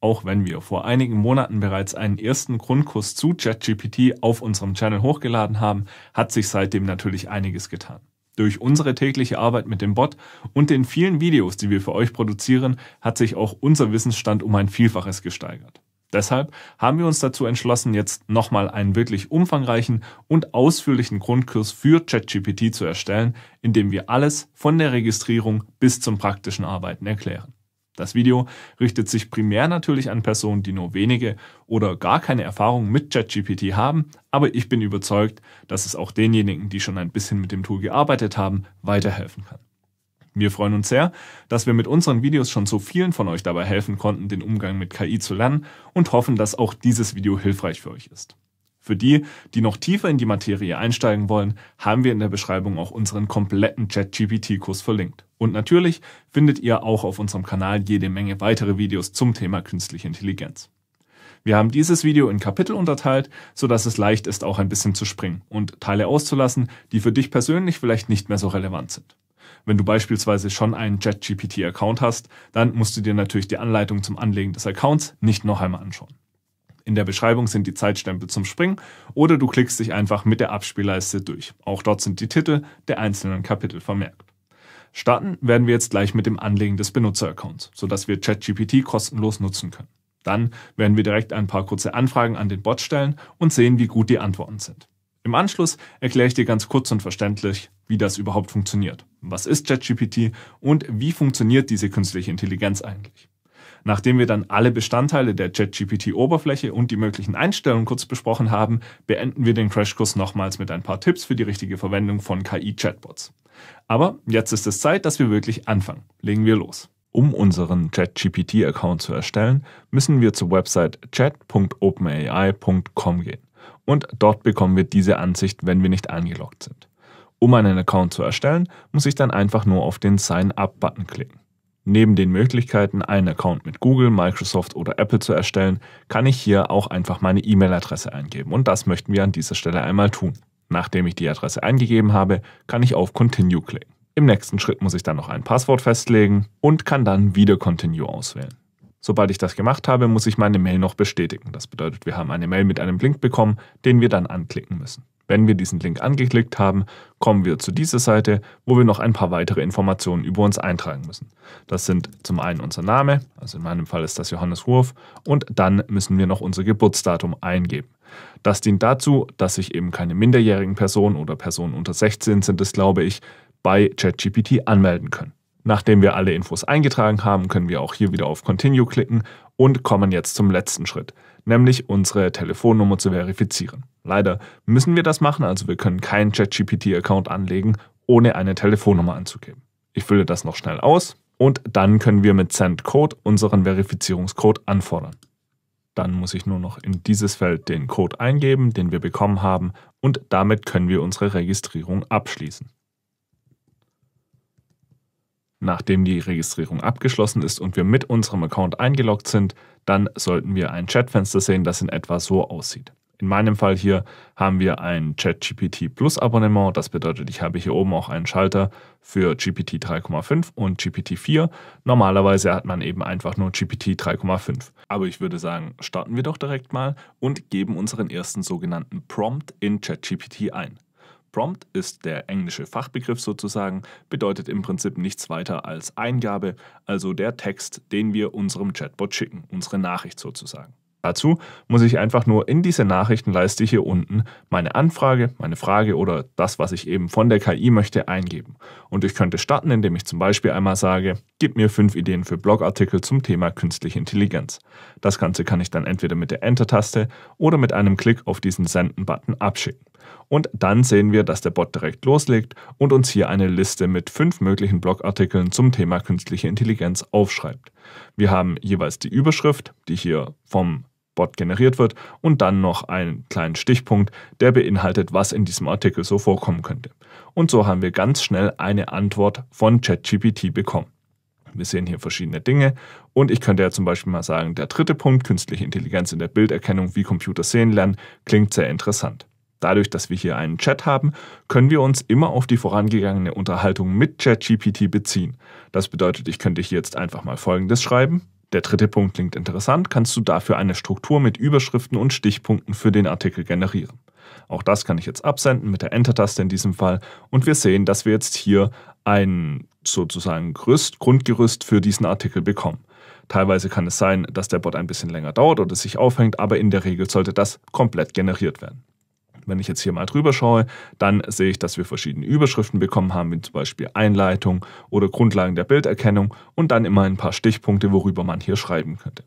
auch wenn wir vor einigen Monaten bereits einen ersten Grundkurs zu ChatGPT auf unserem Channel hochgeladen haben, hat sich seitdem natürlich einiges getan. Durch unsere tägliche Arbeit mit dem Bot und den vielen Videos, die wir für euch produzieren, hat sich auch unser Wissensstand um ein Vielfaches gesteigert. Deshalb haben wir uns dazu entschlossen, jetzt nochmal einen wirklich umfangreichen und ausführlichen Grundkurs für ChatGPT zu erstellen, in dem wir alles von der Registrierung bis zum praktischen Arbeiten erklären. Das Video richtet sich primär natürlich an Personen, die nur wenige oder gar keine Erfahrung mit ChatGPT haben, aber ich bin überzeugt, dass es auch denjenigen, die schon ein bisschen mit dem Tool gearbeitet haben, weiterhelfen kann. Wir freuen uns sehr, dass wir mit unseren Videos schon so vielen von euch dabei helfen konnten, den Umgang mit KI zu lernen und hoffen, dass auch dieses Video hilfreich für euch ist. Für die, die noch tiefer in die Materie einsteigen wollen, haben wir in der Beschreibung auch unseren kompletten ChatGPT-Kurs verlinkt. Und natürlich findet ihr auch auf unserem Kanal jede Menge weitere Videos zum Thema künstliche Intelligenz. Wir haben dieses Video in Kapitel unterteilt, sodass es leicht ist, auch ein bisschen zu springen und Teile auszulassen, die für dich persönlich vielleicht nicht mehr so relevant sind. Wenn du beispielsweise schon einen jetgpt account hast, dann musst du dir natürlich die Anleitung zum Anlegen des Accounts nicht noch einmal anschauen. In der Beschreibung sind die Zeitstempel zum Springen oder du klickst dich einfach mit der Abspielleiste durch. Auch dort sind die Titel der einzelnen Kapitel vermerkt. Starten werden wir jetzt gleich mit dem Anlegen des Benutzeraccounts, sodass wir ChatGPT kostenlos nutzen können. Dann werden wir direkt ein paar kurze Anfragen an den Bot stellen und sehen, wie gut die Antworten sind. Im Anschluss erkläre ich dir ganz kurz und verständlich, wie das überhaupt funktioniert. Was ist ChatGPT und wie funktioniert diese künstliche Intelligenz eigentlich? Nachdem wir dann alle Bestandteile der ChatGPT-Oberfläche und die möglichen Einstellungen kurz besprochen haben, beenden wir den Crashkurs nochmals mit ein paar Tipps für die richtige Verwendung von KI-Chatbots. Aber jetzt ist es Zeit, dass wir wirklich anfangen. Legen wir los. Um unseren ChatGPT-Account zu erstellen, müssen wir zur Website chat.openai.com gehen. Und dort bekommen wir diese Ansicht, wenn wir nicht angeloggt sind. Um einen Account zu erstellen, muss ich dann einfach nur auf den Sign-up-Button klicken. Neben den Möglichkeiten, einen Account mit Google, Microsoft oder Apple zu erstellen, kann ich hier auch einfach meine E-Mail-Adresse eingeben und das möchten wir an dieser Stelle einmal tun. Nachdem ich die Adresse eingegeben habe, kann ich auf Continue klicken. Im nächsten Schritt muss ich dann noch ein Passwort festlegen und kann dann wieder Continue auswählen. Sobald ich das gemacht habe, muss ich meine Mail noch bestätigen. Das bedeutet, wir haben eine Mail mit einem Link bekommen, den wir dann anklicken müssen. Wenn wir diesen Link angeklickt haben, kommen wir zu dieser Seite, wo wir noch ein paar weitere Informationen über uns eintragen müssen. Das sind zum einen unser Name, also in meinem Fall ist das Johannes Wurf, und dann müssen wir noch unser Geburtsdatum eingeben. Das dient dazu, dass sich eben keine minderjährigen Personen oder Personen unter 16 sind es, glaube ich, bei ChatGPT anmelden können. Nachdem wir alle Infos eingetragen haben, können wir auch hier wieder auf Continue klicken und kommen jetzt zum letzten Schritt, nämlich unsere Telefonnummer zu verifizieren. Leider müssen wir das machen, also wir können keinen ChatGPT-Account anlegen, ohne eine Telefonnummer anzugeben. Ich fülle das noch schnell aus und dann können wir mit Send Code unseren Verifizierungscode anfordern. Dann muss ich nur noch in dieses Feld den Code eingeben, den wir bekommen haben, und damit können wir unsere Registrierung abschließen. Nachdem die Registrierung abgeschlossen ist und wir mit unserem Account eingeloggt sind, dann sollten wir ein Chatfenster sehen, das in etwa so aussieht. In meinem Fall hier haben wir ein ChatGPT Plus Abonnement. Das bedeutet, ich habe hier oben auch einen Schalter für GPT 3,5 und GPT 4. Normalerweise hat man eben einfach nur GPT 3,5. Aber ich würde sagen, starten wir doch direkt mal und geben unseren ersten sogenannten Prompt in ChatGPT ein. Prompt ist der englische Fachbegriff sozusagen, bedeutet im Prinzip nichts weiter als Eingabe, also der Text, den wir unserem Chatbot schicken, unsere Nachricht sozusagen. Dazu muss ich einfach nur in diese Nachrichtenleiste hier unten meine Anfrage, meine Frage oder das, was ich eben von der KI möchte, eingeben. Und ich könnte starten, indem ich zum Beispiel einmal sage, gib mir fünf Ideen für Blogartikel zum Thema künstliche Intelligenz. Das Ganze kann ich dann entweder mit der Enter-Taste oder mit einem Klick auf diesen Senden-Button abschicken. Und dann sehen wir, dass der Bot direkt loslegt und uns hier eine Liste mit fünf möglichen Blogartikeln zum Thema künstliche Intelligenz aufschreibt. Wir haben jeweils die Überschrift, die hier vom Bot generiert wird, und dann noch einen kleinen Stichpunkt, der beinhaltet, was in diesem Artikel so vorkommen könnte. Und so haben wir ganz schnell eine Antwort von ChatGPT bekommen. Wir sehen hier verschiedene Dinge und ich könnte ja zum Beispiel mal sagen, der dritte Punkt, künstliche Intelligenz in der Bilderkennung, wie Computer sehen lernen, klingt sehr interessant. Dadurch, dass wir hier einen Chat haben, können wir uns immer auf die vorangegangene Unterhaltung mit ChatGPT beziehen. Das bedeutet, ich könnte hier jetzt einfach mal Folgendes schreiben. Der dritte Punkt klingt interessant, kannst du dafür eine Struktur mit Überschriften und Stichpunkten für den Artikel generieren. Auch das kann ich jetzt absenden mit der Enter-Taste in diesem Fall und wir sehen, dass wir jetzt hier ein sozusagen Gerüst, Grundgerüst für diesen Artikel bekommen. Teilweise kann es sein, dass der Bot ein bisschen länger dauert oder sich aufhängt, aber in der Regel sollte das komplett generiert werden. Wenn ich jetzt hier mal drüber schaue, dann sehe ich, dass wir verschiedene Überschriften bekommen haben, wie zum Beispiel Einleitung oder Grundlagen der Bilderkennung und dann immer ein paar Stichpunkte, worüber man hier schreiben könnte.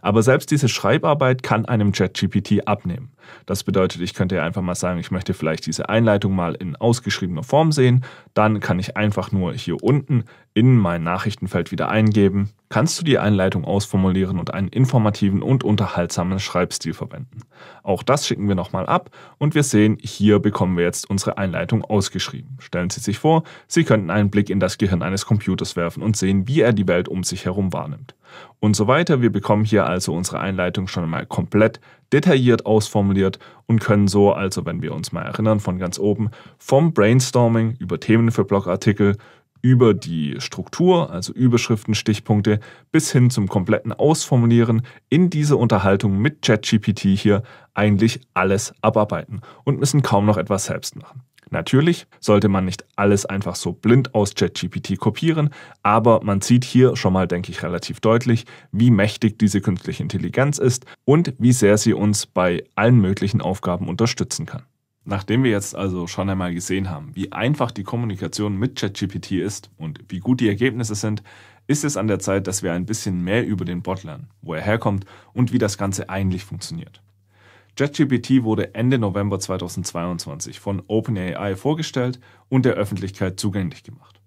Aber selbst diese Schreibarbeit kann einem ChatGPT abnehmen. Das bedeutet, ich könnte ja einfach mal sagen, ich möchte vielleicht diese Einleitung mal in ausgeschriebener Form sehen. Dann kann ich einfach nur hier unten in mein Nachrichtenfeld wieder eingeben. Kannst du die Einleitung ausformulieren und einen informativen und unterhaltsamen Schreibstil verwenden? Auch das schicken wir nochmal ab und wir sehen, hier bekommen wir jetzt unsere Einleitung ausgeschrieben. Stellen Sie sich vor, Sie könnten einen Blick in das Gehirn eines Computers werfen und sehen, wie er die Welt um sich herum wahrnimmt und so weiter. Wir bekommen hier also unsere Einleitung schon mal komplett detailliert ausformuliert und können so also, wenn wir uns mal erinnern, von ganz oben vom Brainstorming über Themen für Blogartikel, über die Struktur, also Überschriften, Stichpunkte, bis hin zum kompletten Ausformulieren in diese Unterhaltung mit ChatGPT hier eigentlich alles abarbeiten und müssen kaum noch etwas selbst machen. Natürlich sollte man nicht alles einfach so blind aus ChatGPT kopieren, aber man sieht hier schon mal, denke ich, relativ deutlich, wie mächtig diese künstliche Intelligenz ist und wie sehr sie uns bei allen möglichen Aufgaben unterstützen kann. Nachdem wir jetzt also schon einmal gesehen haben, wie einfach die Kommunikation mit ChatGPT ist und wie gut die Ergebnisse sind, ist es an der Zeit, dass wir ein bisschen mehr über den Bot lernen, wo er herkommt und wie das Ganze eigentlich funktioniert. ChatGPT wurde Ende November 2022 von OpenAI vorgestellt und der Öffentlichkeit zugänglich gemacht.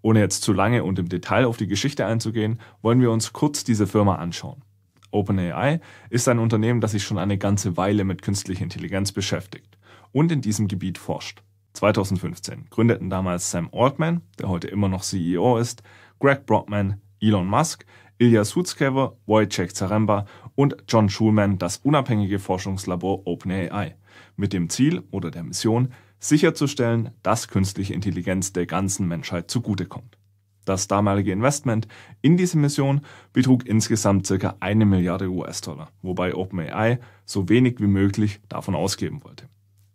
Ohne jetzt zu lange und im Detail auf die Geschichte einzugehen, wollen wir uns kurz diese Firma anschauen. OpenAI ist ein Unternehmen, das sich schon eine ganze Weile mit künstlicher Intelligenz beschäftigt und in diesem Gebiet forscht. 2015 gründeten damals Sam Altman, der heute immer noch CEO ist, Greg Brockman, Elon Musk, Ilya Sutskever, Wojciech Zaremba und John Schulman das unabhängige Forschungslabor OpenAI mit dem Ziel oder der Mission, sicherzustellen, dass künstliche Intelligenz der ganzen Menschheit zugutekommt. Das damalige Investment in diese Mission betrug insgesamt ca. eine Milliarde US-Dollar, wobei OpenAI so wenig wie möglich davon ausgeben wollte.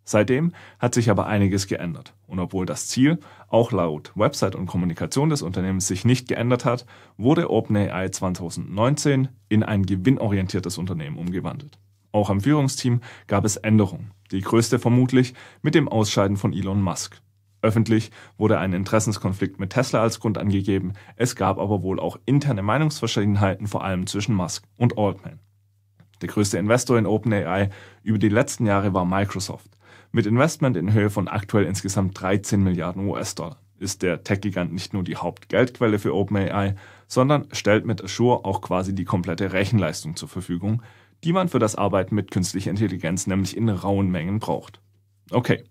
Seitdem hat sich aber einiges geändert. Und obwohl das Ziel auch laut Website und Kommunikation des Unternehmens sich nicht geändert hat, wurde OpenAI 2019 in ein gewinnorientiertes Unternehmen umgewandelt. Auch am Führungsteam gab es Änderungen, die größte vermutlich mit dem Ausscheiden von Elon Musk. Öffentlich wurde ein Interessenskonflikt mit Tesla als Grund angegeben, es gab aber wohl auch interne Meinungsverschiedenheiten, vor allem zwischen Musk und Altman. Der größte Investor in OpenAI über die letzten Jahre war Microsoft. Mit Investment in Höhe von aktuell insgesamt 13 Milliarden US-Dollar ist der Tech-Gigant nicht nur die Hauptgeldquelle für OpenAI, sondern stellt mit Azure auch quasi die komplette Rechenleistung zur Verfügung, die man für das Arbeiten mit künstlicher Intelligenz nämlich in rauen Mengen braucht. Okay,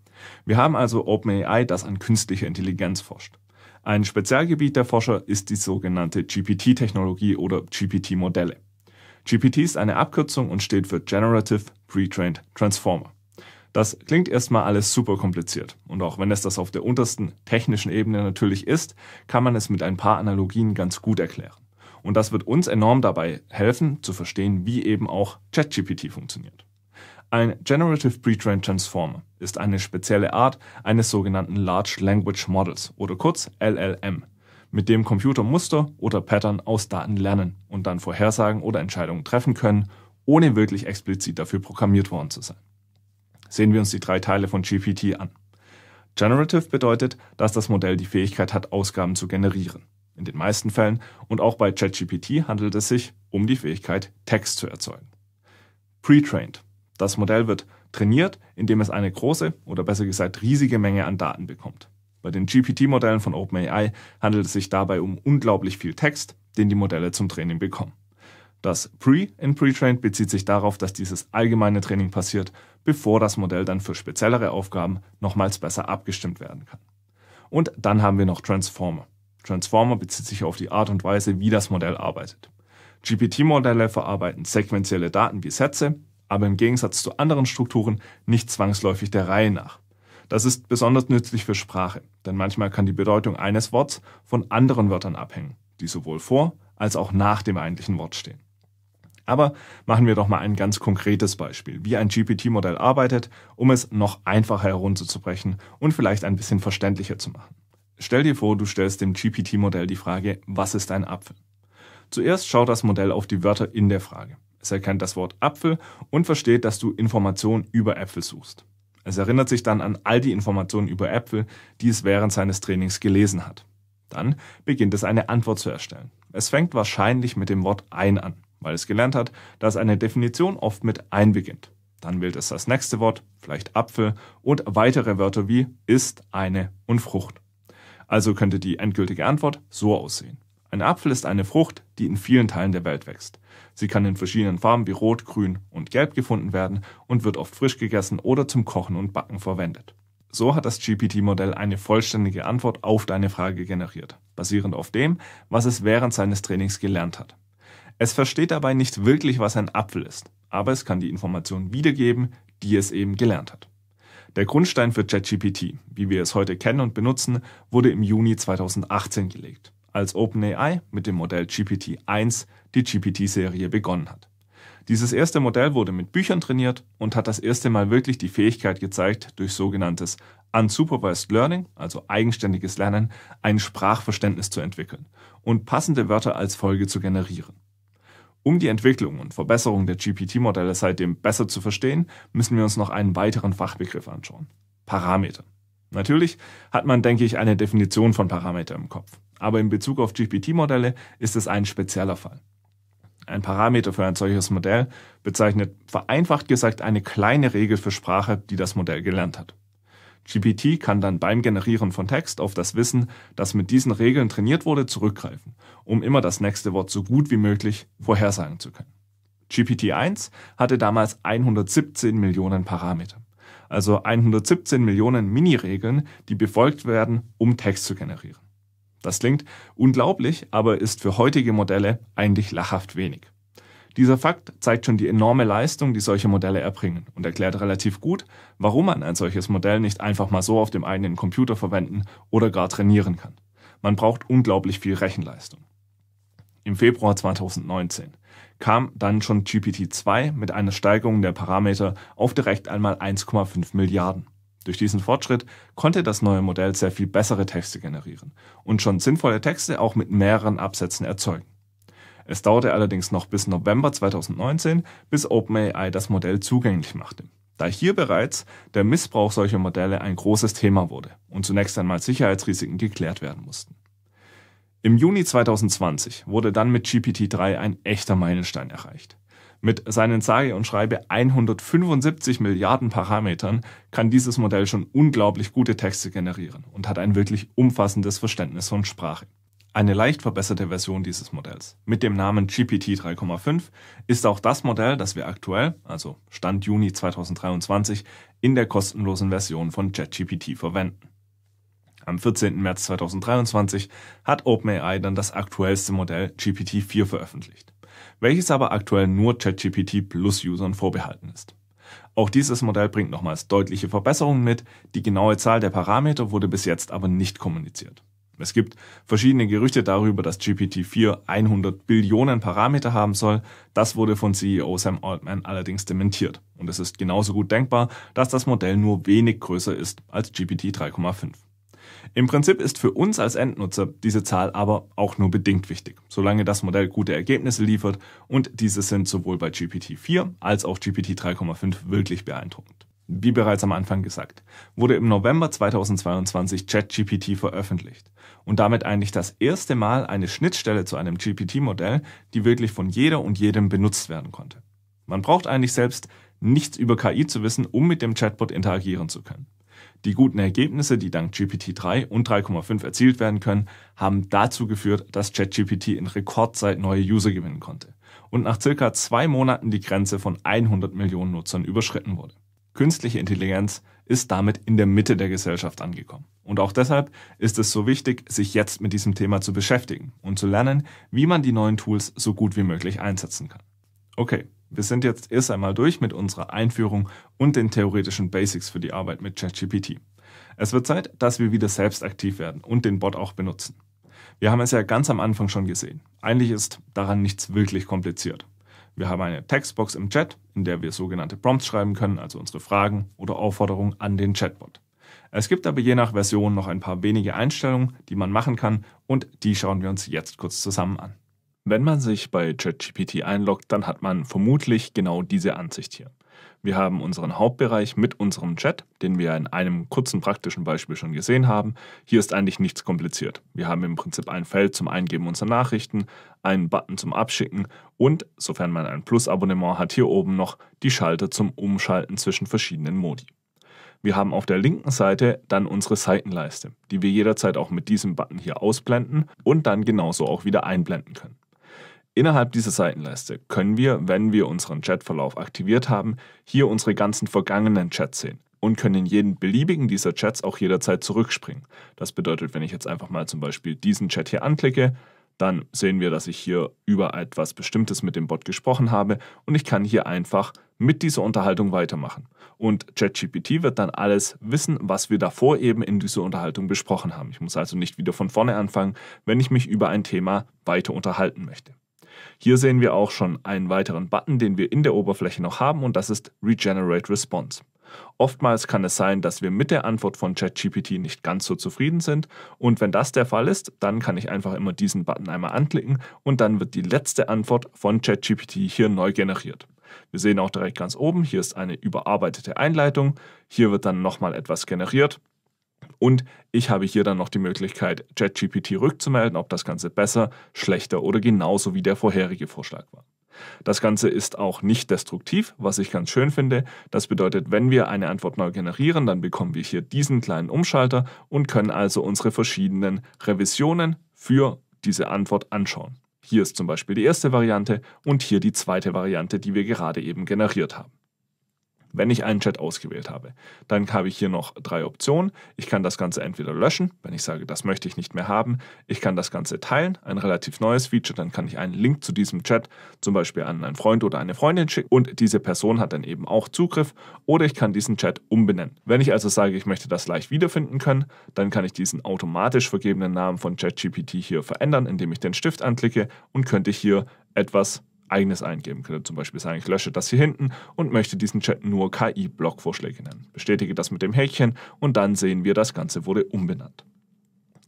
wir haben also OpenAI, das an künstlicher Intelligenz forscht. Ein Spezialgebiet der Forscher ist die sogenannte GPT-Technologie oder GPT-Modelle. GPT ist eine Abkürzung und steht für Generative Pre-Trained Transformer. Das klingt erstmal alles super kompliziert. Und auch wenn es das auf der untersten technischen Ebene natürlich ist, kann man es mit ein paar Analogien ganz gut erklären. Und das wird uns enorm dabei helfen, zu verstehen, wie eben auch ChatGPT funktioniert. Ein Generative Pre-Trained Transformer ist eine spezielle Art eines sogenannten Large Language Models oder kurz LLM, mit dem Computer Muster oder Pattern aus Daten lernen und dann Vorhersagen oder Entscheidungen treffen können, ohne wirklich explizit dafür programmiert worden zu sein. Sehen wir uns die drei Teile von GPT an. Generative bedeutet, dass das Modell die Fähigkeit hat, Ausgaben zu generieren. In den meisten Fällen und auch bei ChatGPT handelt es sich um die Fähigkeit, Text zu erzeugen. Pre-trained. Das Modell wird trainiert, indem es eine große oder besser gesagt riesige Menge an Daten bekommt. Bei den GPT-Modellen von OpenAI handelt es sich dabei um unglaublich viel Text, den die Modelle zum Training bekommen. Das Pre in Pre-Trained bezieht sich darauf, dass dieses allgemeine Training passiert, bevor das Modell dann für speziellere Aufgaben nochmals besser abgestimmt werden kann. Und dann haben wir noch Transformer. Transformer bezieht sich auf die Art und Weise, wie das Modell arbeitet. GPT-Modelle verarbeiten sequenzielle Daten wie Sätze, aber im Gegensatz zu anderen Strukturen nicht zwangsläufig der Reihe nach. Das ist besonders nützlich für Sprache, denn manchmal kann die Bedeutung eines Worts von anderen Wörtern abhängen, die sowohl vor als auch nach dem eigentlichen Wort stehen. Aber machen wir doch mal ein ganz konkretes Beispiel, wie ein GPT-Modell arbeitet, um es noch einfacher herunterzubrechen und vielleicht ein bisschen verständlicher zu machen. Stell dir vor, du stellst dem GPT-Modell die Frage, was ist ein Apfel? Zuerst schaut das Modell auf die Wörter in der Frage. Es erkennt das Wort Apfel und versteht, dass du Informationen über Äpfel suchst. Es erinnert sich dann an all die Informationen über Äpfel, die es während seines Trainings gelesen hat. Dann beginnt es eine Antwort zu erstellen. Es fängt wahrscheinlich mit dem Wort ein an weil es gelernt hat, dass eine Definition oft mit ein beginnt. Dann wählt es das nächste Wort, vielleicht Apfel und weitere Wörter wie ist, eine und Frucht. Also könnte die endgültige Antwort so aussehen. Ein Apfel ist eine Frucht, die in vielen Teilen der Welt wächst. Sie kann in verschiedenen Farben wie rot, grün und gelb gefunden werden und wird oft frisch gegessen oder zum Kochen und Backen verwendet. So hat das GPT-Modell eine vollständige Antwort auf deine Frage generiert, basierend auf dem, was es während seines Trainings gelernt hat. Es versteht dabei nicht wirklich, was ein Apfel ist, aber es kann die Informationen wiedergeben, die es eben gelernt hat. Der Grundstein für ChatGPT, wie wir es heute kennen und benutzen, wurde im Juni 2018 gelegt, als OpenAI mit dem Modell GPT-1 die GPT-Serie begonnen hat. Dieses erste Modell wurde mit Büchern trainiert und hat das erste Mal wirklich die Fähigkeit gezeigt, durch sogenanntes Unsupervised Learning, also eigenständiges Lernen, ein Sprachverständnis zu entwickeln und passende Wörter als Folge zu generieren. Um die Entwicklung und Verbesserung der GPT-Modelle seitdem besser zu verstehen, müssen wir uns noch einen weiteren Fachbegriff anschauen. Parameter. Natürlich hat man, denke ich, eine Definition von Parameter im Kopf. Aber in Bezug auf GPT-Modelle ist es ein spezieller Fall. Ein Parameter für ein solches Modell bezeichnet vereinfacht gesagt eine kleine Regel für Sprache, die das Modell gelernt hat. GPT kann dann beim Generieren von Text auf das Wissen, das mit diesen Regeln trainiert wurde, zurückgreifen, um immer das nächste Wort so gut wie möglich vorhersagen zu können. GPT-1 hatte damals 117 Millionen Parameter, also 117 Millionen Miniregeln, die befolgt werden, um Text zu generieren. Das klingt unglaublich, aber ist für heutige Modelle eigentlich lachhaft wenig. Dieser Fakt zeigt schon die enorme Leistung, die solche Modelle erbringen und erklärt relativ gut, warum man ein solches Modell nicht einfach mal so auf dem eigenen Computer verwenden oder gar trainieren kann. Man braucht unglaublich viel Rechenleistung. Im Februar 2019 kam dann schon GPT-2 mit einer Steigerung der Parameter auf direkt einmal 1,5 Milliarden. Durch diesen Fortschritt konnte das neue Modell sehr viel bessere Texte generieren und schon sinnvolle Texte auch mit mehreren Absätzen erzeugen. Es dauerte allerdings noch bis November 2019, bis OpenAI das Modell zugänglich machte da hier bereits der Missbrauch solcher Modelle ein großes Thema wurde und zunächst einmal Sicherheitsrisiken geklärt werden mussten. Im Juni 2020 wurde dann mit GPT-3 ein echter Meilenstein erreicht. Mit seinen sage und schreibe 175 Milliarden Parametern kann dieses Modell schon unglaublich gute Texte generieren und hat ein wirklich umfassendes Verständnis von Sprache. Eine leicht verbesserte Version dieses Modells mit dem Namen GPT 3,5 ist auch das Modell, das wir aktuell, also Stand Juni 2023, in der kostenlosen Version von ChatGPT verwenden. Am 14. März 2023 hat OpenAI dann das aktuellste Modell GPT 4 veröffentlicht, welches aber aktuell nur ChatGPT Plus Usern vorbehalten ist. Auch dieses Modell bringt nochmals deutliche Verbesserungen mit, die genaue Zahl der Parameter wurde bis jetzt aber nicht kommuniziert. Es gibt verschiedene Gerüchte darüber, dass GPT-4 100 Billionen Parameter haben soll. Das wurde von CEO Sam Altman allerdings dementiert. Und es ist genauso gut denkbar, dass das Modell nur wenig größer ist als GPT 3,5. Im Prinzip ist für uns als Endnutzer diese Zahl aber auch nur bedingt wichtig, solange das Modell gute Ergebnisse liefert und diese sind sowohl bei GPT-4 als auch GPT 3,5 wirklich beeindruckend. Wie bereits am Anfang gesagt, wurde im November 2022 ChatGPT veröffentlicht und damit eigentlich das erste Mal eine Schnittstelle zu einem GPT-Modell, die wirklich von jeder und jedem benutzt werden konnte. Man braucht eigentlich selbst nichts über KI zu wissen, um mit dem Chatbot interagieren zu können. Die guten Ergebnisse, die dank GPT-3 und 3,5 erzielt werden können, haben dazu geführt, dass ChatGPT in Rekordzeit neue User gewinnen konnte und nach circa zwei Monaten die Grenze von 100 Millionen Nutzern überschritten wurde. Künstliche Intelligenz ist damit in der Mitte der Gesellschaft angekommen. Und auch deshalb ist es so wichtig, sich jetzt mit diesem Thema zu beschäftigen und zu lernen, wie man die neuen Tools so gut wie möglich einsetzen kann. Okay, wir sind jetzt erst einmal durch mit unserer Einführung und den theoretischen Basics für die Arbeit mit ChatGPT. Es wird Zeit, dass wir wieder selbst aktiv werden und den Bot auch benutzen. Wir haben es ja ganz am Anfang schon gesehen. Eigentlich ist daran nichts wirklich kompliziert. Wir haben eine Textbox im Chat, in der wir sogenannte Prompts schreiben können, also unsere Fragen oder Aufforderungen an den Chatbot. Es gibt aber je nach Version noch ein paar wenige Einstellungen, die man machen kann und die schauen wir uns jetzt kurz zusammen an. Wenn man sich bei ChatGPT einloggt, dann hat man vermutlich genau diese Ansicht hier. Wir haben unseren Hauptbereich mit unserem Chat, den wir in einem kurzen praktischen Beispiel schon gesehen haben. Hier ist eigentlich nichts kompliziert. Wir haben im Prinzip ein Feld zum Eingeben unserer Nachrichten, einen Button zum Abschicken und, sofern man ein Plus-Abonnement hat, hier oben noch die Schalter zum Umschalten zwischen verschiedenen Modi. Wir haben auf der linken Seite dann unsere Seitenleiste, die wir jederzeit auch mit diesem Button hier ausblenden und dann genauso auch wieder einblenden können. Innerhalb dieser Seitenleiste können wir, wenn wir unseren Chatverlauf aktiviert haben, hier unsere ganzen vergangenen Chats sehen und können in jeden beliebigen dieser Chats auch jederzeit zurückspringen. Das bedeutet, wenn ich jetzt einfach mal zum Beispiel diesen Chat hier anklicke, dann sehen wir, dass ich hier über etwas Bestimmtes mit dem Bot gesprochen habe und ich kann hier einfach mit dieser Unterhaltung weitermachen. Und ChatGPT wird dann alles wissen, was wir davor eben in dieser Unterhaltung besprochen haben. Ich muss also nicht wieder von vorne anfangen, wenn ich mich über ein Thema weiter unterhalten möchte. Hier sehen wir auch schon einen weiteren Button, den wir in der Oberfläche noch haben und das ist Regenerate Response. Oftmals kann es sein, dass wir mit der Antwort von ChatGPT nicht ganz so zufrieden sind und wenn das der Fall ist, dann kann ich einfach immer diesen Button einmal anklicken und dann wird die letzte Antwort von ChatGPT hier neu generiert. Wir sehen auch direkt ganz oben, hier ist eine überarbeitete Einleitung, hier wird dann nochmal etwas generiert und ich habe hier dann noch die Möglichkeit, ChatGPT rückzumelden, ob das Ganze besser, schlechter oder genauso wie der vorherige Vorschlag war. Das Ganze ist auch nicht destruktiv, was ich ganz schön finde. Das bedeutet, wenn wir eine Antwort neu generieren, dann bekommen wir hier diesen kleinen Umschalter und können also unsere verschiedenen Revisionen für diese Antwort anschauen. Hier ist zum Beispiel die erste Variante und hier die zweite Variante, die wir gerade eben generiert haben. Wenn ich einen Chat ausgewählt habe, dann habe ich hier noch drei Optionen. Ich kann das Ganze entweder löschen, wenn ich sage, das möchte ich nicht mehr haben. Ich kann das Ganze teilen, ein relativ neues Feature. Dann kann ich einen Link zu diesem Chat zum Beispiel an einen Freund oder eine Freundin schicken und diese Person hat dann eben auch Zugriff. Oder ich kann diesen Chat umbenennen. Wenn ich also sage, ich möchte das leicht wiederfinden können, dann kann ich diesen automatisch vergebenen Namen von ChatGPT hier verändern, indem ich den Stift anklicke und könnte hier etwas eigenes eingeben. Könnte zum Beispiel sagen, ich lösche das hier hinten und möchte diesen Chat nur KI-Blog-Vorschläge nennen. Bestätige das mit dem Häkchen und dann sehen wir, das Ganze wurde umbenannt.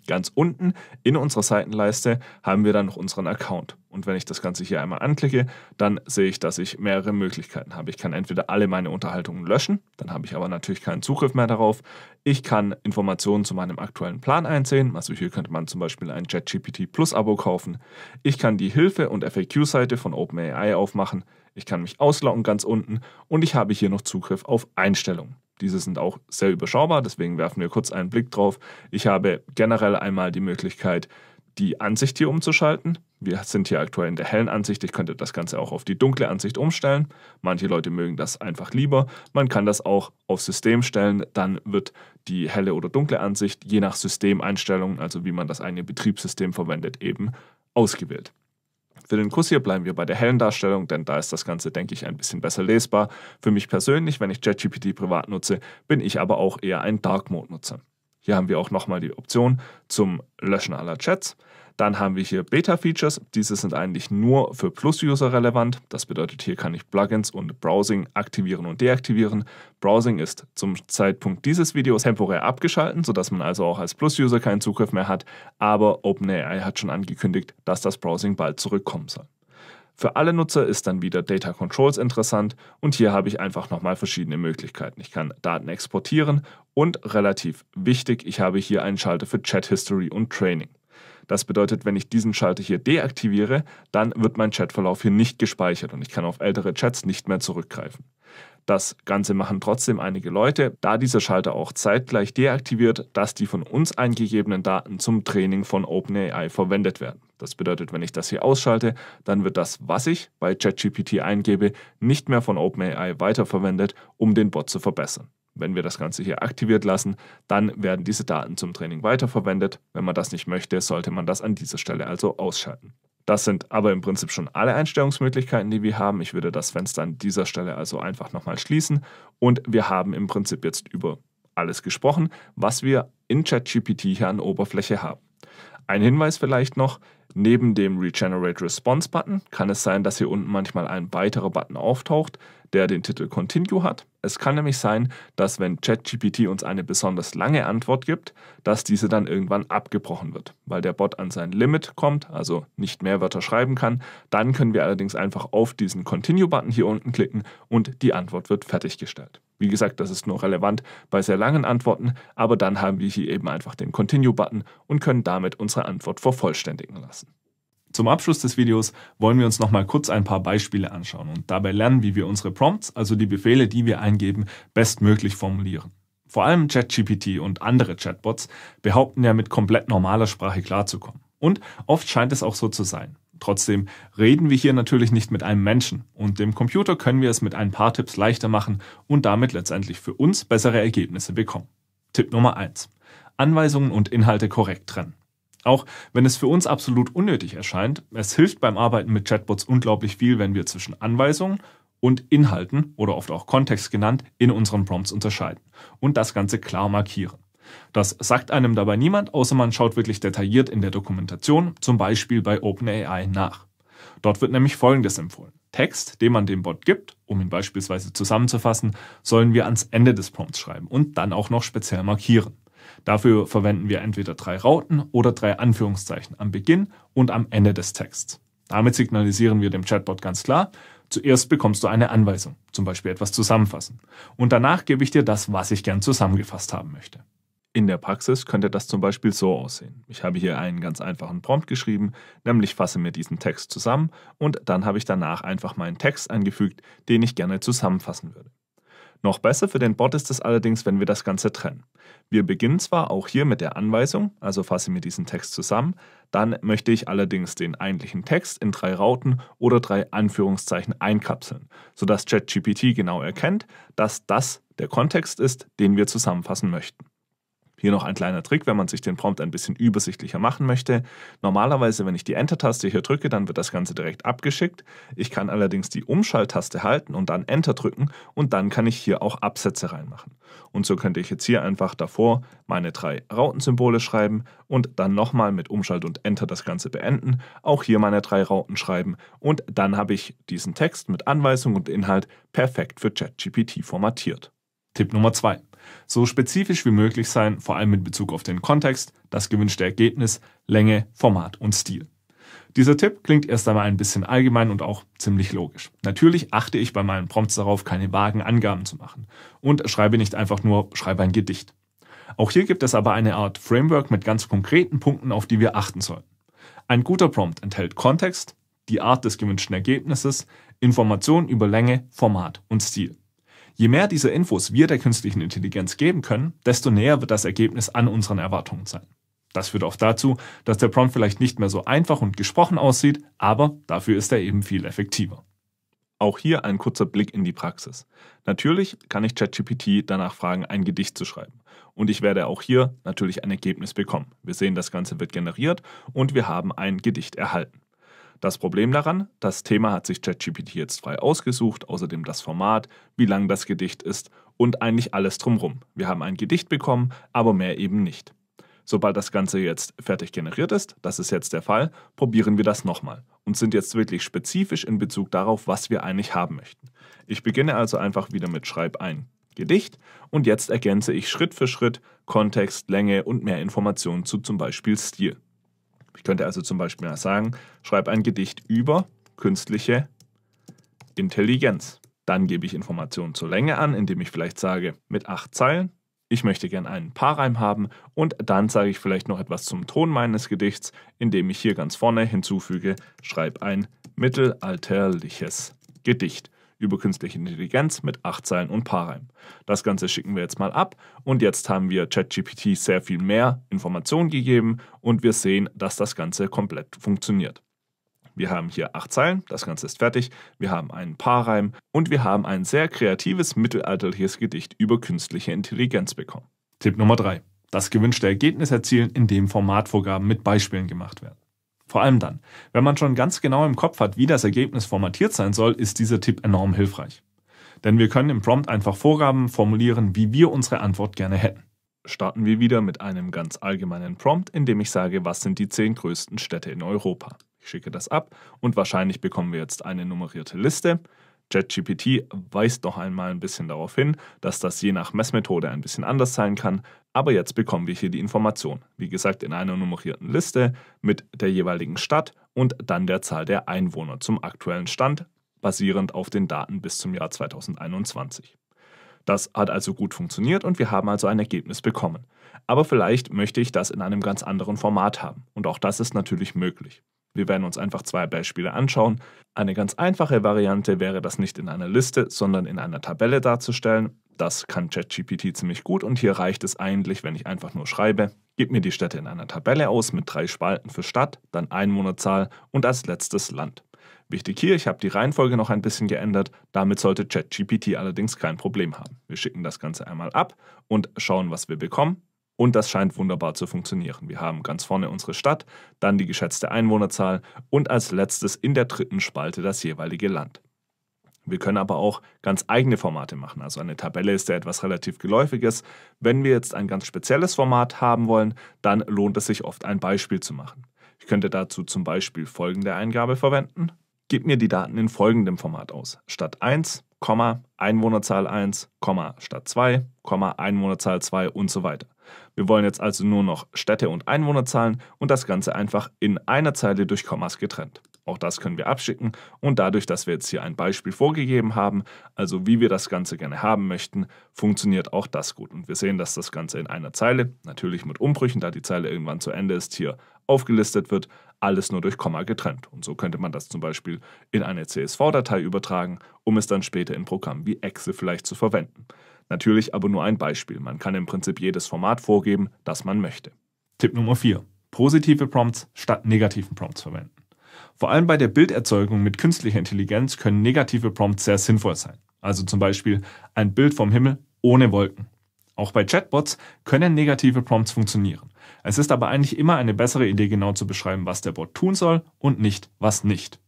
Ganz unten in unserer Seitenleiste haben wir dann noch unseren Account. Und wenn ich das Ganze hier einmal anklicke, dann sehe ich, dass ich mehrere Möglichkeiten habe. Ich kann entweder alle meine Unterhaltungen löschen, dann habe ich aber natürlich keinen Zugriff mehr darauf. Ich kann Informationen zu meinem aktuellen Plan einsehen, also hier könnte man zum Beispiel ein JetGPT Plus Abo kaufen. Ich kann die Hilfe- und FAQ-Seite von OpenAI aufmachen. Ich kann mich ausloggen ganz unten und ich habe hier noch Zugriff auf Einstellungen. Diese sind auch sehr überschaubar, deswegen werfen wir kurz einen Blick drauf. Ich habe generell einmal die Möglichkeit, die Ansicht hier umzuschalten. Wir sind hier aktuell in der hellen Ansicht. Ich könnte das Ganze auch auf die dunkle Ansicht umstellen. Manche Leute mögen das einfach lieber. Man kann das auch auf System stellen. Dann wird die helle oder dunkle Ansicht je nach Systemeinstellungen, also wie man das eigene Betriebssystem verwendet, eben ausgewählt. Für den Kuss hier bleiben wir bei der hellen Darstellung, denn da ist das Ganze, denke ich, ein bisschen besser lesbar. Für mich persönlich, wenn ich ChatGPT privat nutze, bin ich aber auch eher ein Dark Mode-Nutzer. Hier haben wir auch nochmal die Option zum Löschen aller Chats. Dann haben wir hier Beta-Features. Diese sind eigentlich nur für Plus-User relevant. Das bedeutet, hier kann ich Plugins und Browsing aktivieren und deaktivieren. Browsing ist zum Zeitpunkt dieses Videos temporär abgeschalten, sodass man also auch als Plus-User keinen Zugriff mehr hat. Aber OpenAI hat schon angekündigt, dass das Browsing bald zurückkommen soll. Für alle Nutzer ist dann wieder Data Controls interessant und hier habe ich einfach nochmal verschiedene Möglichkeiten. Ich kann Daten exportieren und relativ wichtig, ich habe hier einen Schalter für Chat History und Training. Das bedeutet, wenn ich diesen Schalter hier deaktiviere, dann wird mein Chatverlauf hier nicht gespeichert und ich kann auf ältere Chats nicht mehr zurückgreifen. Das Ganze machen trotzdem einige Leute, da dieser Schalter auch zeitgleich deaktiviert, dass die von uns eingegebenen Daten zum Training von OpenAI verwendet werden. Das bedeutet, wenn ich das hier ausschalte, dann wird das, was ich bei ChatGPT eingebe, nicht mehr von OpenAI weiterverwendet, um den Bot zu verbessern. Wenn wir das Ganze hier aktiviert lassen, dann werden diese Daten zum Training weiterverwendet. Wenn man das nicht möchte, sollte man das an dieser Stelle also ausschalten. Das sind aber im Prinzip schon alle Einstellungsmöglichkeiten, die wir haben. Ich würde das Fenster an dieser Stelle also einfach nochmal schließen und wir haben im Prinzip jetzt über alles gesprochen, was wir in ChatGPT hier an Oberfläche haben. Ein Hinweis vielleicht noch, neben dem Regenerate Response Button kann es sein, dass hier unten manchmal ein weiterer Button auftaucht der den Titel Continue hat. Es kann nämlich sein, dass wenn ChatGPT uns eine besonders lange Antwort gibt, dass diese dann irgendwann abgebrochen wird, weil der Bot an sein Limit kommt, also nicht mehr Wörter schreiben kann. Dann können wir allerdings einfach auf diesen Continue-Button hier unten klicken und die Antwort wird fertiggestellt. Wie gesagt, das ist nur relevant bei sehr langen Antworten, aber dann haben wir hier eben einfach den Continue-Button und können damit unsere Antwort vervollständigen lassen. Zum Abschluss des Videos wollen wir uns nochmal kurz ein paar Beispiele anschauen und dabei lernen, wie wir unsere Prompts, also die Befehle, die wir eingeben, bestmöglich formulieren. Vor allem ChatGPT und andere Chatbots behaupten ja mit komplett normaler Sprache klarzukommen. Und oft scheint es auch so zu sein. Trotzdem reden wir hier natürlich nicht mit einem Menschen und dem Computer können wir es mit ein paar Tipps leichter machen und damit letztendlich für uns bessere Ergebnisse bekommen. Tipp Nummer eins: Anweisungen und Inhalte korrekt trennen. Auch wenn es für uns absolut unnötig erscheint, es hilft beim Arbeiten mit Chatbots unglaublich viel, wenn wir zwischen Anweisungen und Inhalten oder oft auch Kontext genannt in unseren Prompts unterscheiden und das Ganze klar markieren. Das sagt einem dabei niemand, außer man schaut wirklich detailliert in der Dokumentation, zum Beispiel bei OpenAI nach. Dort wird nämlich Folgendes empfohlen. Text, den man dem Bot gibt, um ihn beispielsweise zusammenzufassen, sollen wir ans Ende des Prompts schreiben und dann auch noch speziell markieren. Dafür verwenden wir entweder drei Rauten oder drei Anführungszeichen am Beginn und am Ende des Texts. Damit signalisieren wir dem Chatbot ganz klar, zuerst bekommst du eine Anweisung, zum Beispiel etwas zusammenfassen. Und danach gebe ich dir das, was ich gern zusammengefasst haben möchte. In der Praxis könnte das zum Beispiel so aussehen. Ich habe hier einen ganz einfachen Prompt geschrieben, nämlich fasse mir diesen Text zusammen und dann habe ich danach einfach meinen Text eingefügt, den ich gerne zusammenfassen würde. Noch besser für den Bot ist es allerdings, wenn wir das Ganze trennen. Wir beginnen zwar auch hier mit der Anweisung, also fasse mir diesen Text zusammen, dann möchte ich allerdings den eigentlichen Text in drei Rauten oder drei Anführungszeichen einkapseln, sodass ChatGPT genau erkennt, dass das der Kontext ist, den wir zusammenfassen möchten. Hier noch ein kleiner Trick, wenn man sich den Prompt ein bisschen übersichtlicher machen möchte. Normalerweise, wenn ich die Enter-Taste hier drücke, dann wird das Ganze direkt abgeschickt. Ich kann allerdings die Umschalttaste halten und dann Enter drücken und dann kann ich hier auch Absätze reinmachen. Und so könnte ich jetzt hier einfach davor meine drei Rautensymbole schreiben und dann nochmal mit Umschalt und Enter das Ganze beenden, auch hier meine drei Rauten schreiben und dann habe ich diesen Text mit Anweisung und Inhalt perfekt für ChatGPT formatiert. Tipp Nummer 2 so spezifisch wie möglich sein, vor allem mit Bezug auf den Kontext, das gewünschte Ergebnis, Länge, Format und Stil. Dieser Tipp klingt erst einmal ein bisschen allgemein und auch ziemlich logisch. Natürlich achte ich bei meinen Prompts darauf, keine vagen Angaben zu machen und schreibe nicht einfach nur, schreibe ein Gedicht. Auch hier gibt es aber eine Art Framework mit ganz konkreten Punkten, auf die wir achten sollen. Ein guter Prompt enthält Kontext, die Art des gewünschten Ergebnisses, Informationen über Länge, Format und Stil. Je mehr diese Infos wir der künstlichen Intelligenz geben können, desto näher wird das Ergebnis an unseren Erwartungen sein. Das führt auch dazu, dass der Prompt vielleicht nicht mehr so einfach und gesprochen aussieht, aber dafür ist er eben viel effektiver. Auch hier ein kurzer Blick in die Praxis. Natürlich kann ich ChatGPT danach fragen, ein Gedicht zu schreiben. Und ich werde auch hier natürlich ein Ergebnis bekommen. Wir sehen, das Ganze wird generiert und wir haben ein Gedicht erhalten. Das Problem daran, das Thema hat sich ChatGPT jetzt frei ausgesucht, außerdem das Format, wie lang das Gedicht ist und eigentlich alles drumrum. Wir haben ein Gedicht bekommen, aber mehr eben nicht. Sobald das Ganze jetzt fertig generiert ist, das ist jetzt der Fall, probieren wir das nochmal und sind jetzt wirklich spezifisch in Bezug darauf, was wir eigentlich haben möchten. Ich beginne also einfach wieder mit Schreib ein Gedicht und jetzt ergänze ich Schritt für Schritt Kontext, Länge und mehr Informationen zu zum Beispiel Stil. Ich könnte also zum Beispiel sagen, schreibe ein Gedicht über künstliche Intelligenz. Dann gebe ich Informationen zur Länge an, indem ich vielleicht sage, mit acht Zeilen. Ich möchte gerne einen Paarreim haben und dann sage ich vielleicht noch etwas zum Ton meines Gedichts, indem ich hier ganz vorne hinzufüge, schreibe ein mittelalterliches Gedicht über künstliche Intelligenz mit acht Zeilen und Paarreim. Das Ganze schicken wir jetzt mal ab und jetzt haben wir ChatGPT sehr viel mehr Informationen gegeben und wir sehen, dass das Ganze komplett funktioniert. Wir haben hier acht Zeilen, das Ganze ist fertig, wir haben einen Paarreim und wir haben ein sehr kreatives mittelalterliches Gedicht über künstliche Intelligenz bekommen. Tipp Nummer 3. Das gewünschte Ergebnis erzielen, indem Formatvorgaben mit Beispielen gemacht werden. Vor allem dann, wenn man schon ganz genau im Kopf hat, wie das Ergebnis formatiert sein soll, ist dieser Tipp enorm hilfreich. Denn wir können im Prompt einfach Vorgaben formulieren, wie wir unsere Antwort gerne hätten. Starten wir wieder mit einem ganz allgemeinen Prompt, in dem ich sage, was sind die zehn größten Städte in Europa. Ich schicke das ab und wahrscheinlich bekommen wir jetzt eine nummerierte Liste ChatGPT weist noch einmal ein bisschen darauf hin, dass das je nach Messmethode ein bisschen anders sein kann, aber jetzt bekommen wir hier die Information, wie gesagt in einer nummerierten Liste mit der jeweiligen Stadt und dann der Zahl der Einwohner zum aktuellen Stand, basierend auf den Daten bis zum Jahr 2021. Das hat also gut funktioniert und wir haben also ein Ergebnis bekommen. Aber vielleicht möchte ich das in einem ganz anderen Format haben und auch das ist natürlich möglich. Wir werden uns einfach zwei Beispiele anschauen. Eine ganz einfache Variante wäre, das nicht in einer Liste, sondern in einer Tabelle darzustellen. Das kann ChatGPT ziemlich gut und hier reicht es eigentlich, wenn ich einfach nur schreibe, gib mir die Städte in einer Tabelle aus mit drei Spalten für Stadt, dann Einwohnerzahl und als letztes Land. Wichtig hier, ich habe die Reihenfolge noch ein bisschen geändert, damit sollte ChatGPT allerdings kein Problem haben. Wir schicken das Ganze einmal ab und schauen, was wir bekommen. Und das scheint wunderbar zu funktionieren. Wir haben ganz vorne unsere Stadt, dann die geschätzte Einwohnerzahl und als letztes in der dritten Spalte das jeweilige Land. Wir können aber auch ganz eigene Formate machen. Also eine Tabelle ist ja etwas relativ Geläufiges. Wenn wir jetzt ein ganz spezielles Format haben wollen, dann lohnt es sich oft ein Beispiel zu machen. Ich könnte dazu zum Beispiel folgende Eingabe verwenden. Gib mir die Daten in folgendem Format aus. Stadt 1, Einwohnerzahl 1, Stadt 2, Einwohnerzahl 2 und so weiter. Wir wollen jetzt also nur noch Städte und Einwohnerzahlen und das Ganze einfach in einer Zeile durch Kommas getrennt. Auch das können wir abschicken und dadurch, dass wir jetzt hier ein Beispiel vorgegeben haben, also wie wir das Ganze gerne haben möchten, funktioniert auch das gut. Und wir sehen, dass das Ganze in einer Zeile, natürlich mit Umbrüchen, da die Zeile irgendwann zu Ende ist, hier aufgelistet wird, alles nur durch Komma getrennt. Und so könnte man das zum Beispiel in eine CSV-Datei übertragen, um es dann später in Programmen wie Excel vielleicht zu verwenden. Natürlich aber nur ein Beispiel. Man kann im Prinzip jedes Format vorgeben, das man möchte. Tipp Nummer 4. Positive Prompts statt negativen Prompts verwenden. Vor allem bei der Bilderzeugung mit künstlicher Intelligenz können negative Prompts sehr sinnvoll sein. Also zum Beispiel ein Bild vom Himmel ohne Wolken. Auch bei Chatbots können negative Prompts funktionieren. Es ist aber eigentlich immer eine bessere Idee, genau zu beschreiben, was der Bot tun soll und nicht, was nicht.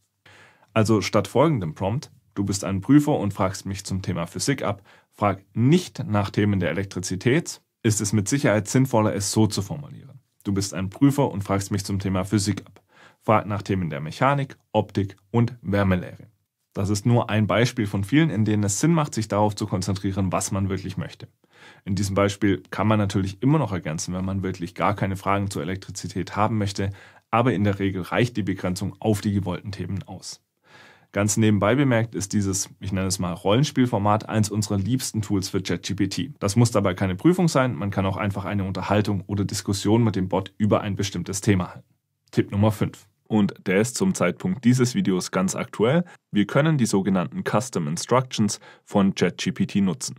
Also statt folgendem Prompt, du bist ein Prüfer und fragst mich zum Thema Physik ab, frag nicht nach Themen der Elektrizität, ist es mit Sicherheit sinnvoller, es so zu formulieren. Du bist ein Prüfer und fragst mich zum Thema Physik ab. Frag nach Themen der Mechanik, Optik und Wärmelehre. Das ist nur ein Beispiel von vielen, in denen es Sinn macht, sich darauf zu konzentrieren, was man wirklich möchte. In diesem Beispiel kann man natürlich immer noch ergänzen, wenn man wirklich gar keine Fragen zur Elektrizität haben möchte, aber in der Regel reicht die Begrenzung auf die gewollten Themen aus. Ganz nebenbei bemerkt ist dieses, ich nenne es mal Rollenspielformat, eins unserer liebsten Tools für ChatGPT. Das muss dabei keine Prüfung sein, man kann auch einfach eine Unterhaltung oder Diskussion mit dem Bot über ein bestimmtes Thema halten. Tipp Nummer 5. Und der ist zum Zeitpunkt dieses Videos ganz aktuell. Wir können die sogenannten Custom Instructions von ChatGPT nutzen.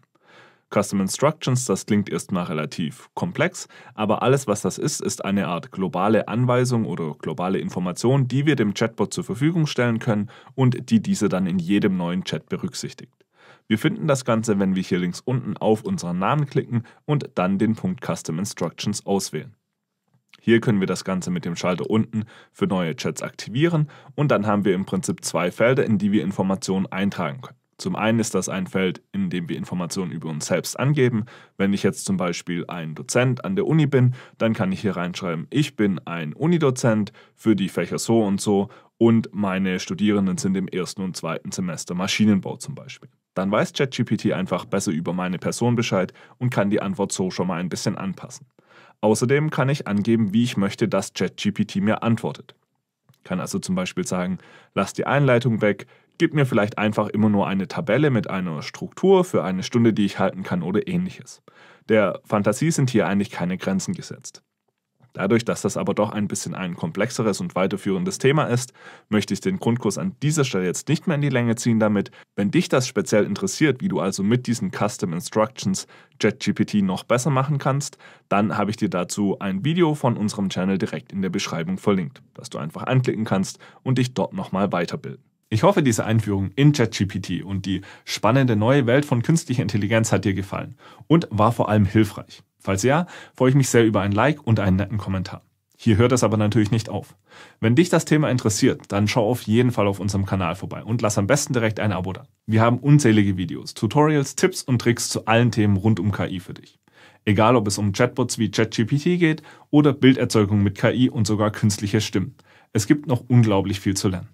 Custom Instructions, das klingt erstmal relativ komplex, aber alles, was das ist, ist eine Art globale Anweisung oder globale Information, die wir dem Chatbot zur Verfügung stellen können und die diese dann in jedem neuen Chat berücksichtigt. Wir finden das Ganze, wenn wir hier links unten auf unseren Namen klicken und dann den Punkt Custom Instructions auswählen. Hier können wir das Ganze mit dem Schalter unten für neue Chats aktivieren und dann haben wir im Prinzip zwei Felder, in die wir Informationen eintragen können. Zum einen ist das ein Feld, in dem wir Informationen über uns selbst angeben. Wenn ich jetzt zum Beispiel ein Dozent an der Uni bin, dann kann ich hier reinschreiben, ich bin ein Unidozent für die Fächer so und so und meine Studierenden sind im ersten und zweiten Semester Maschinenbau zum Beispiel. Dann weiß ChatGPT einfach besser über meine Person Bescheid und kann die Antwort so schon mal ein bisschen anpassen. Außerdem kann ich angeben, wie ich möchte, dass ChatGPT mir antwortet. Ich kann also zum Beispiel sagen, lass die Einleitung weg, gib mir vielleicht einfach immer nur eine Tabelle mit einer Struktur für eine Stunde, die ich halten kann oder ähnliches. Der Fantasie sind hier eigentlich keine Grenzen gesetzt. Dadurch, dass das aber doch ein bisschen ein komplexeres und weiterführendes Thema ist, möchte ich den Grundkurs an dieser Stelle jetzt nicht mehr in die Länge ziehen damit. Wenn dich das speziell interessiert, wie du also mit diesen Custom Instructions JetGPT noch besser machen kannst, dann habe ich dir dazu ein Video von unserem Channel direkt in der Beschreibung verlinkt, das du einfach anklicken kannst und dich dort nochmal weiterbilden. Ich hoffe, diese Einführung in ChatGPT und die spannende neue Welt von künstlicher Intelligenz hat dir gefallen und war vor allem hilfreich. Falls ja, freue ich mich sehr über ein Like und einen netten Kommentar. Hier hört es aber natürlich nicht auf. Wenn dich das Thema interessiert, dann schau auf jeden Fall auf unserem Kanal vorbei und lass am besten direkt ein Abo da. Wir haben unzählige Videos, Tutorials, Tipps und Tricks zu allen Themen rund um KI für dich. Egal ob es um Chatbots wie ChatGPT geht oder Bilderzeugung mit KI und sogar künstliche Stimmen. Es gibt noch unglaublich viel zu lernen.